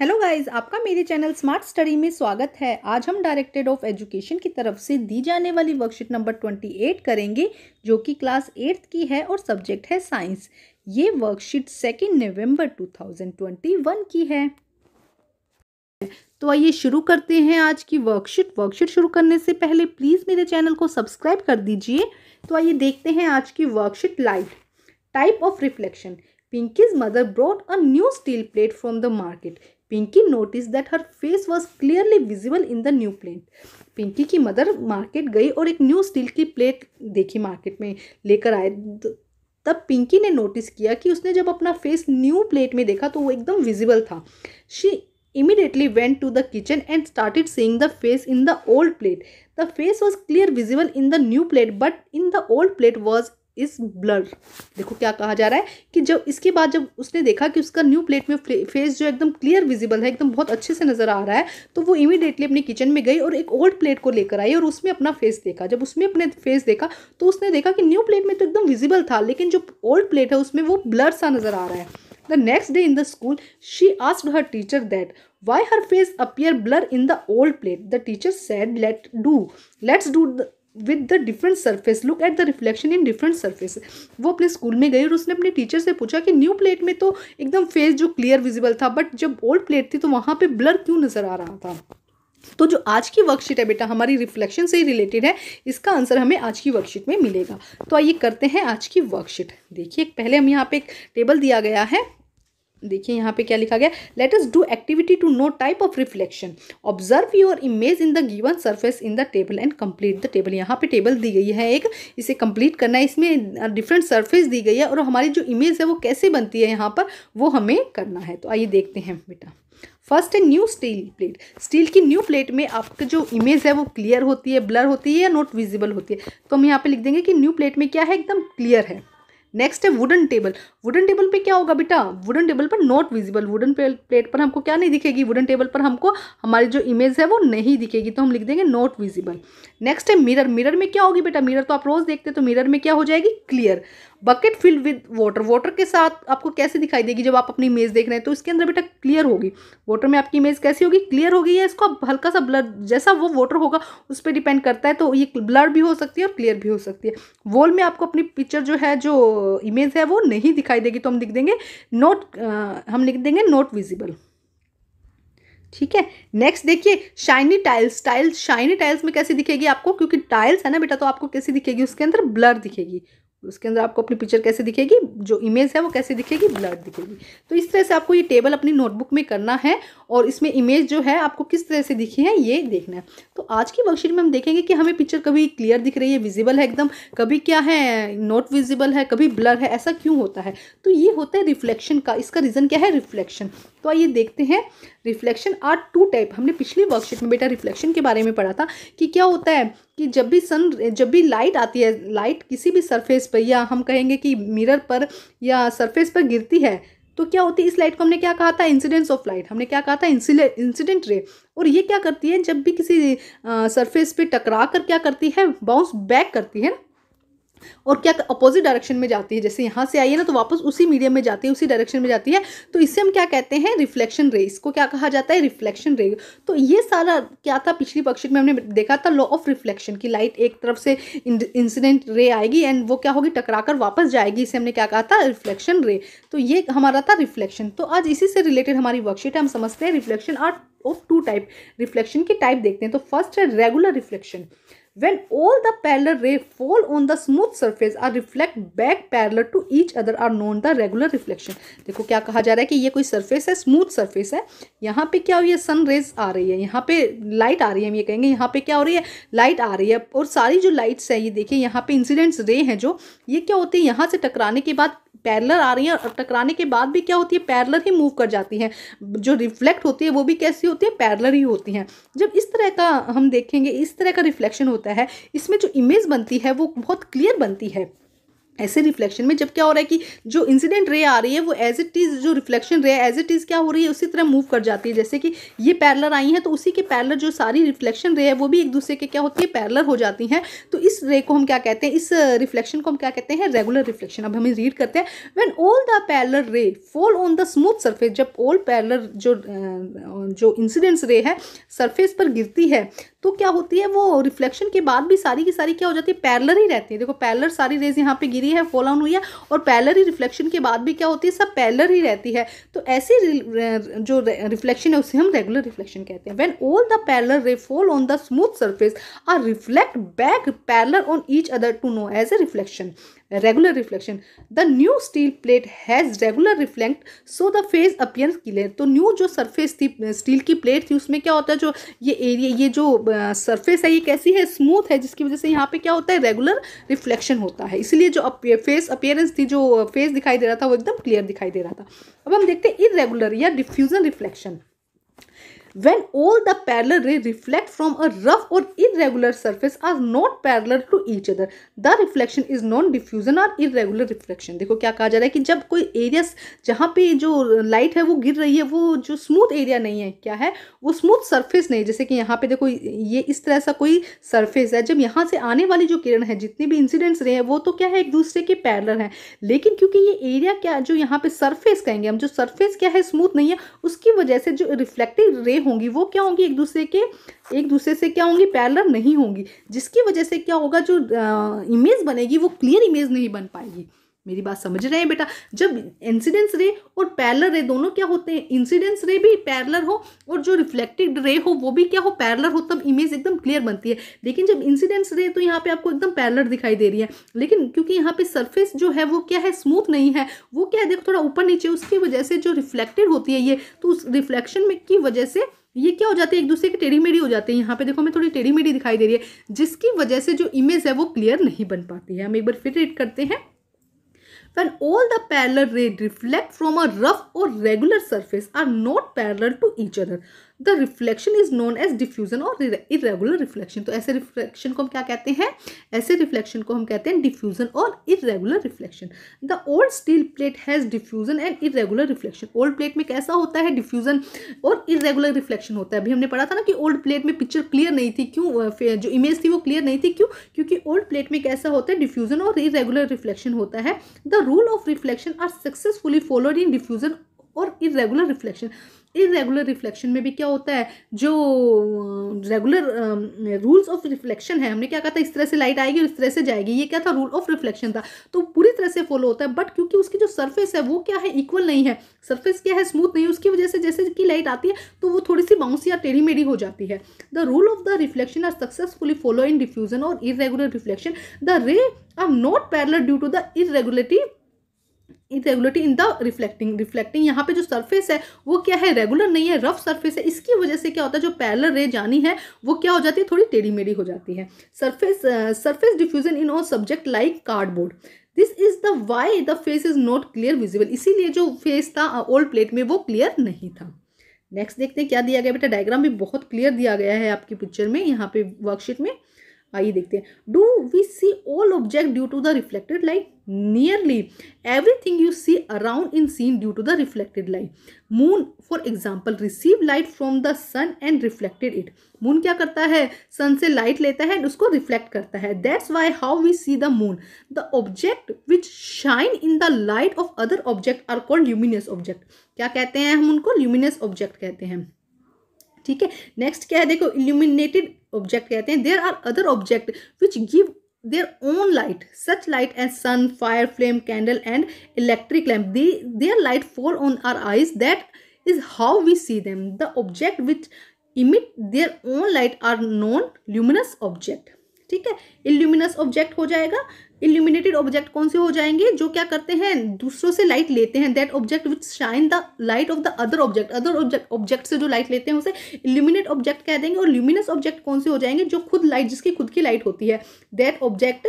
Hello guys आपका मेरे channel smart study में स्वागत है आज हम डायरेक्टेड ऑफ एजुकेशन की तरफ से दी जाने वाली वर्कशीट नंबर ट्वेंटी एट करेंगे जो कि क्लास एट्थ की है और सब्जेक्ट है साइंस ये वर्कशीट सेकेंड नवंबर 2021 की है तो आइए शुरू करते हैं आज की वर्कशीट वर्कशीट शुरू करने से पहले प्लीज़ मेरे चैनल को सब्सक्राइब कर दीजिए तो आइए देखते हैं आज की worksheet light type of reflection Pinky's mother brought a new steel plate from the market. Pinky notice that her face was clearly visible in the new plate Pinky की मदर मार्केट गई और एक न्यू स्टील की प्लेट देखी market में लेकर आए तब पिंकी ने नोटिस किया कि उसने जब अपना फेस न्यू प्लेट में देखा तो वो एकदम विजिबल था she immediately went to the kitchen and started seeing the face in the old plate the face was clear visible in the new plate but in the old plate was is blood देखो क्या कहा जा रहा है कि जब इसके बाद जब उसने देखा कि उसका न्यू प्लेट में फेस जो एकदम क्लियर विजिबल है एकदम बहुत अच्छे से नज़र आ रहा है तो वो इमीडिएटली अपने किचन में गई और एक ओल्ड प्लेट को लेकर आई और उसमें अपना फेस देखा जब उसमें अपने फेस देखा तो उसने देखा कि न्यू प्लेट में तो एकदम विजिबल था लेकिन जो ओल्ड प्लेट है उसमें वो ब्लर सा नज़र आ रहा है the next day in the school she ask her teacher that why her face appear blur in the old plate the teacher said let do let's do with the different surface look at the reflection in different surface वो अपने school में गई और उसने अपने teacher से पूछा कि न्यू प्लेट में तो एकदम फेस जो क्लियर विजिबल था बट जब ओल्ड प्लेट थी तो वहाँ पर ब्लर क्यों नज़र आ रहा था तो जो आज की वर्कशीट है बेटा हमारी रिफ्लेक्शन से ही रिलेटेड है इसका आंसर हमें आज की वर्कशीट में मिलेगा तो आइए करते हैं आज की वर्कशीट देखिए पहले हम यहाँ पे एक टेबल दिया गया है देखिए यहाँ पे क्या लिखा गया let us do activity to know type of reflection observe your image in the given surface in the table and complete the table यहाँ पे टेबल दी गई है एक इसे कंप्लीट करना है इसमें डिफरेंट सर्फेस दी गई है और हमारी जो इमेज है वो कैसे बनती है यहाँ पर वो हमें करना है तो आइए देखते हैं बेटा फर्स्ट है न्यू स्टील प्लेट स्टील की न्यू प्लेट में आपका जो इमेज है वो क्लियर होती है ब्लर होती है या नॉट विजिबल होती है तो हम यहाँ पे लिख देंगे कि न्यू प्लेट में क्या है एकदम क्लियर है नेक्स्ट है वुडन टेबल वुडन टेबल पे क्या होगा बेटा वुडन टेबल पर नॉट विजिबल वुडन प्लेट पर हमको क्या नहीं दिखेगी वुडन टेबल पर हमको हमारी जो इमेज है वो नहीं दिखेगी तो हम लिख देंगे नॉट विजिबल नेक्स्ट है मिरर मिरर में क्या होगी बेटा मिरर तो आप रोज़ देखते तो मिरर में क्या हो जाएगी clear bucket filled with water water के साथ आपको कैसे दिखाई देगी जब आप अपनी इमेज देख रहे हैं तो इसके अंदर बेटा क्लियर होगी वाटर में आपकी इमेज कैसी होगी क्लियर होगी या इसको आप हल्का सा ब्लर जैसा वो वाटर होगा उस पर डिपेंड करता है तो ये ब्लर भी हो सकती है और क्लियर भी हो सकती है वॉल में आपको अपनी पिक्चर जो है जो इमेज है वो नहीं दिखाई देगी तो हम लिख देंगे नॉट हम लिख देंगे नॉट विजिबल ठीक है नेक्स्ट देखिए shiny tiles tiles shiny tiles में कैसे दिखेगी आपको क्योंकि टाइल्स है ना बेटा तो आपको कैसी दिखेगी उसके अंदर ब्लर दिखेगी उसके अंदर आपको अपनी पिक्चर कैसे दिखेगी जो इमेज है वो कैसे दिखेगी ब्लड दिखेगी तो इस तरह से आपको ये टेबल अपनी नोटबुक में करना है और इसमें इमेज जो है आपको किस तरह से दिखी है ये देखना है तो आज की वर्कशीट में हम देखेंगे कि हमें पिक्चर कभी क्लियर दिख रही है विजिबल है एकदम कभी क्या है नॉट विजिबल है कभी ब्लर है ऐसा क्यों होता है तो ये होता है रिफ्लेक्शन का इसका रीज़न क्या है रिफ्लेक्शन तो आइए देखते हैं रिफ्लेक्शन आर टू टाइप हमने पिछली वर्कशीट में बेटा रिफ्लेक्शन के बारे में पढ़ा था कि क्या होता है कि जब भी सन जब भी लाइट आती है लाइट किसी भी सरफेस पर या हम कहेंगे कि मिरर पर या सरफेस पर गिरती है तो क्या होती है इस लाइट को हमने क्या कहा था इंसिडेंस ऑफ लाइट हमने क्या कहा था इंसिडेंट रे और ये क्या करती है जब भी किसी सरफेस पे टकरा कर क्या करती है बाउंस बैक करती है ना और क्या अपोजिट डायरेक्शन में जाती है जैसे यहाँ से आई है ना तो वापस उसी मीडियम में जाती है उसी डायरेक्शन में जाती है तो इससे हम क्या कहते हैं रिफ्लेक्शन रे इसको क्या कहा जाता है रिफ्लेक्शन रे तो ये सारा क्या था पिछली पक्षिक में हमने देखा था लॉ ऑफ रिफ्लेक्शन की लाइट एक तरफ से इंसिडेंट रे आएगी एंड वो क्या होगी टकरा कर वापस जाएगी इसे हमने क्या कहा था रिफ्लेक्शन रे तो ये हमारा था रिफ्लेक्शन तो आज इसी से रिलेटेड हमारी वर्कशीट है हम समझते हैं reflection are of two type reflection की टाइप देखते हैं तो फर्स्ट है regular reflection When all the parallel रे fall on the smooth surface are reflect back parallel to each other are known the regular reflection. देखो क्या कहा जा रहा है कि ये कोई सर्फेस है स्मूथ सर्फेस है यहाँ पे क्या हो रही है सन रेज आ रही है यहाँ पे लाइट आ रही है हम ये कहेंगे यहाँ पे क्या हो रही है लाइट आ रही है और सारी जो लाइट्स है ये देखिए यहाँ पे इंसिडेंट्स रे हैं जो ये क्या होती है यहाँ से टकराने के बाद पैरलर आ रही हैं और टकराने के बाद भी क्या होती है पैरलर ही मूव कर जाती हैं जो रिफ्लेक्ट होती है वो भी कैसी होती है पैरलर ही होती हैं जब इस तरह का हम देखेंगे इस तरह का रिफ्लेक्शन होता है इसमें जो इमेज बनती है वो बहुत क्लियर बनती है ऐसे रिफ्लेक्शन में जब क्या हो रहा है कि जो इंसिडेंट रे आ रही है वो एज इट इज़ जो reflection ray as it is क्या हो रही है उसी तरह मूव कर जाती है जैसे कि ये पैरलर आई हैं तो उसी के पैरलर जो सारी रिफ्लेक्शन रे है वो भी एक दूसरे के क्या होती है पैरलर हो जाती हैं तो इस रे को हम क्या कहते हैं इस रिफ्लेक्शन को हम क्या कहते हैं रेगुलर रिफ्लेक्शन अब हमें रीड करते हैं when all the parallel ray fall on the smooth surface जब ऑल पैरलर जो जो इंसिडेंट्स रे है सर्फेस पर गिरती है तो क्या होती है वो रिफ्लेक्शन के बाद भी सारी की सारी क्या हो जाती है पैरलर ही रहती है देखो पैरलर सारी रेज यहाँ पे गिरी है फॉल हुई है और पैरलर ही रिफ्लेक्शन के बाद भी क्या होती है सब पैरलर ही रहती है तो ऐसी जो रिफ्लेक्शन है उसे हम रेगुलर रिफ्लेक्शन कहते हैं when all the parallel ray fall on the smooth surface are reflect back parallel on each other to know as a reflection regular reflection the new steel plate has regular reflect so the face appears clear तो new जो surface थी steel की plate थी उसमें क्या होता है जो ये एरिया ये जो सरफेस है ये कैसी है स्मूथ है जिसकी वजह से यहाँ पे क्या होता है रेगुलर रिफ्लेक्शन होता है इसलिए जो फेस अपियरेंस थी जो फेस दिखाई दे रहा था वो एकदम क्लियर दिखाई दे रहा था अब हम देखते हैं इरेगुलर या diffusion reflection when all the parallel रे reflect from a rough or irregular surface are not parallel to each other the reflection is non diffusion or irregular reflection देखो क्या कहा जा रहा है कि जब कोई एरिया जहाँ पे जो लाइट है वो गिर रही है वो जो स्मूथ एरिया नहीं है क्या है वो स्मूथ सरफेस नहीं जैसे कि यहाँ पे देखो ये इस तरह सा कोई सरफेस है जब यहाँ से आने वाली जो किरण है जितने भी इंसिडेंट्स रहे हैं वो तो क्या है एक दूसरे के पैरलर हैं लेकिन क्योंकि ये एरिया क्या जो यहाँ पे सरफेस कहेंगे हम जो सरफेस क्या है स्मूथ नहीं है उसकी वजह से जो रिफ्लेक्टिव रे होंगी वो क्या होंगी एक दूसरे के एक दूसरे से क्या होंगी पैरलर नहीं होंगी जिसकी वजह से क्या होगा जो इमेज बनेगी वो क्लियर इमेज नहीं बन पाएगी मेरी बात समझ रहे हैं बेटा जब इंसिडेंस रे और पैरलर रे दोनों क्या होते हैं इंसिडेंस रे भी पैरलर हो और जो रिफ्लेक्टेड रे हो वो भी क्या हो पैरलर हो तब इमेज एकदम क्लियर बनती है लेकिन जब इंसिडेंस रे तो यहाँ पे आपको एकदम पैरलर दिखाई दे रही है लेकिन क्योंकि यहाँ पे सरफेस जो है वो क्या है स्मूथ नहीं है वो क्या है देखो थोड़ा ऊपर नीचे उसकी वजह से जो रिफ्लेक्टेड होती है ये तो उस रिफ्लेक्शन में की वजह से ये क्या हो जाते हैं एक दूसरे के टेढ़ी मेढ़ी हो जाते हैं यहाँ पे देखो हमें थोड़ी टेढ़ी मेढ़ी दिखाई दे रही है जिसकी वजह से जो इमेज है वो क्लियर नहीं बन पाती है हम एक बार फिर रेड करते हैं when all the parallel rays reflect from a rough or regular surface are not parallel to each other. The reflection is known as diffusion और इरेगुलर रिफ्लेक्शन तो ऐसे रिफ्लेक्शन को हम क्या कहते हैं ऐसे रिफ्लेक्शन को हम कहते हैं डिफ्यूजन और irregular reflection the old steel plate has diffusion and irregular reflection old plate में कैसा होता है डिफ्यूजन और इरेगुलर रिफ्लेक्शन होता है अभी हमने पढ़ा था ना कि ओल्ड प्लेट में पिक्चर क्लियर नहीं थी क्यों जो इमेज थी वो क्लियर नहीं थी क्यों क्योंकि ओल्ड प्लेट में कैसा होता है डिफ्यूजन और इरेगुलर रिफ्लेक्शन होता है the rule of reflection are successfully followed in diffusion और इरेगुलर रिफ्लेक्शन इरेगुलर रिफ्लेक्शन में भी क्या होता है जो रेगुलर रूल्स ऑफ रिफ्लेक्शन है हमने क्या कहा था इस तरह से लाइट आएगी और इस तरह से जाएगी ये क्या था रूल ऑफ रिफ्लेक्शन था तो पूरी तरह से फॉलो होता है बट क्योंकि उसकी जो सरफेस है वो क्या है इक्वल नहीं है सरफेस क्या है स्मूथ नहीं है उसकी वजह से जैसे कि लाइट आती है तो वो थोड़ी सी बाउंस या टेढ़ी मेढ़ी हो जाती है the rule of the reflection are successfully follow in diffusion और irregular reflection the ray are not parallel due to the irregulative irregularity in the reflecting reflecting यहाँ पे जो सरफेस है वो क्या है रेगुलर नहीं है रफ सरफेस है इसकी वजह से क्या होता है जो पैरल रे जानी है वो क्या हो जाती है थोड़ी टेढ़ी मेढ़ी हो जाती है surface surface diffusion in all subject like cardboard this is the why the face is not clear visible इसीलिए जो फेस था ओल्ड uh, प्लेट में वो क्लियर नहीं था नेक्स्ट देखते हैं क्या दिया गया बेटा डायग्राम भी बहुत क्लियर दिया गया है आपकी पिक्चर में यहाँ पे वर्कशीट में आइए देखते हैं do we see all object due to the reflected light nearly everything you see around in seen due to the reflected light moon for example receive light from the sun and reflected it moon क्या करता है सन से light लेता है and उसको reflect करता है that's why how we see the moon the object which shine in the light of other object are called luminous object क्या कहते हैं हम उनको ल्यूमिनियस ऑब्जेक्ट कहते हैं ठीक है नेक्स्ट क्या है देखो इल्यूमिनेटेड ऑब्जेक्ट कहते हैं there are other object which give their own light such light and sun fire flame candle and electric lamp their light fall on our eyes that is how we see them the object which emit their own light are non luminous object ठीक है इल्यूमिनस object हो जाएगा illuminated object कौन से हो जाएंगे जो क्या करते हैं दूसरों से लाइट लेते हैं that object which shine the light of the other object other object object से जो लाइट लेते हैं उसे इल्यूमिनेट ऑब्जेक्ट कह देंगे और ल्यूमिनस ऑब्जेक्ट कौन से हो जाएंगे जो खुद लाइट जिसकी खुद की लाइट होती है that object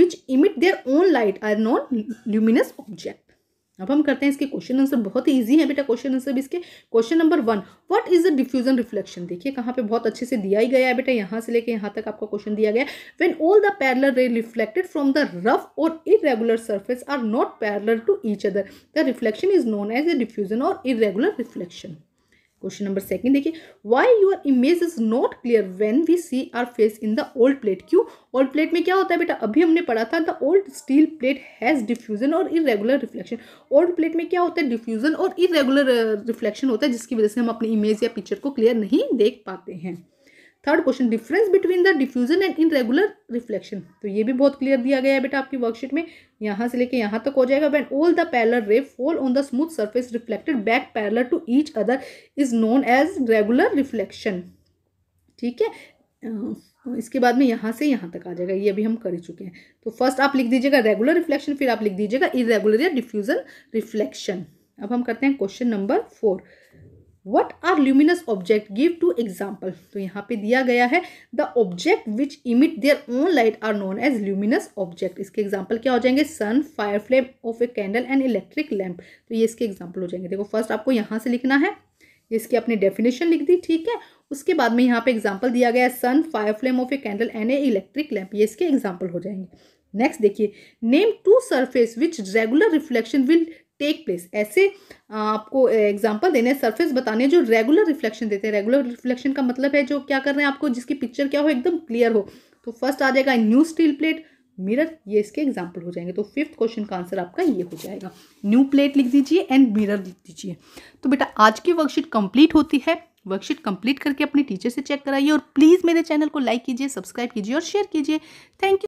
which emit their own light are non luminous object अब हम करते हैं इसके क्वेश्चन आंसर बहुत ही ईजी है बेटा क्वेश्चन आंसर भी इसके question number one what is the diffusion reflection देखिए कहाँ पे बहुत अच्छे से दिया ही गया है बेटा यहाँ से लेके यहाँ तक आपका क्वेश्चन दिया गया when all the parallel ray reflected from the rough और irregular surface are not parallel to each other the reflection is known as a diffusion और irregular reflection question number second देखिए why your image is not clear when we see our face in the old plate क्यों old plate में क्या होता है बेटा अभी हमने पढ़ा था the old steel plate has diffusion और इरेगुलर रिफ्लेक्शन ओल्ड प्लेट में क्या होता है डिफ्यूजन और इरेगुलर रिफ्लेक्शन होता है जिसकी वजह से हम अपनी इमेज या पिक्चर को क्लियर नहीं देख पाते हैं third question difference between the diffusion and irregular reflection तो ये भी बहुत क्लियर दिया गया है बेटा आपकी वर्कशीट में यहाँ से लेके यहाँ तक हो जाएगा when all the parallel ray fall on the smooth surface reflected back parallel to each other is known as regular reflection ठीक है इसके बाद में यहाँ से यहाँ तक आ जाएगा ये अभी हम कर ही चुके हैं तो फर्स्ट आप लिख दीजिएगा रेगुलर रिफ्लेक्शन फिर आप लिख दीजिएगा इरेगुलर या डिफ्यूजन रिफ्लेक्शन अब हम करते हैं question number four what are luminous object give two example तो यहाँ पे दिया गया है the object which emit their own light are known as luminous object इसके एग्जाम्पल क्या हो जाएंगे sun fire flame of a candle and electric lamp तो ये इसके एग्जाम्पल हो जाएंगे देखो फर्स्ट आपको यहाँ से लिखना है इसकी अपनी डेफिनेशन लिख दी ठीक है उसके बाद में यहाँ पे एग्जाम्पल दिया गया है sun fire flame of a candle and a electric lamp ये इसके एग्जाम्पल हो जाएंगे नेक्स्ट देखिए name two surface which regular reflection will take place ऐसे आपको एग्जाम्पल देने सरफेस बताने जो रेगुलर रिफ्लेक्शन देते हैं रेगुलर रिफ्लेक्शन का मतलब है जो क्या कर रहे हैं आपको जिसकी पिक्चर क्या हो एकदम क्लियर हो तो फर्स्ट आ जाएगा न्यू स्टील प्लेट मिरर ये इसके एग्जाम्पल हो जाएंगे तो फिफ्थ क्वेश्चन का आंसर आपका ये हो जाएगा न्यू प्लेट लिख दीजिए एंड मिरर लिख दीजिए तो बेटा आज की वर्कशीट कंप्लीट होती है वर्कशीट कंप्लीट करके अपने टीचर से चेक कराइए और प्लीज़ मेरे चैनल को लाइक कीजिए सब्सक्राइब कीजिए और शेयर कीजिए थैंक यू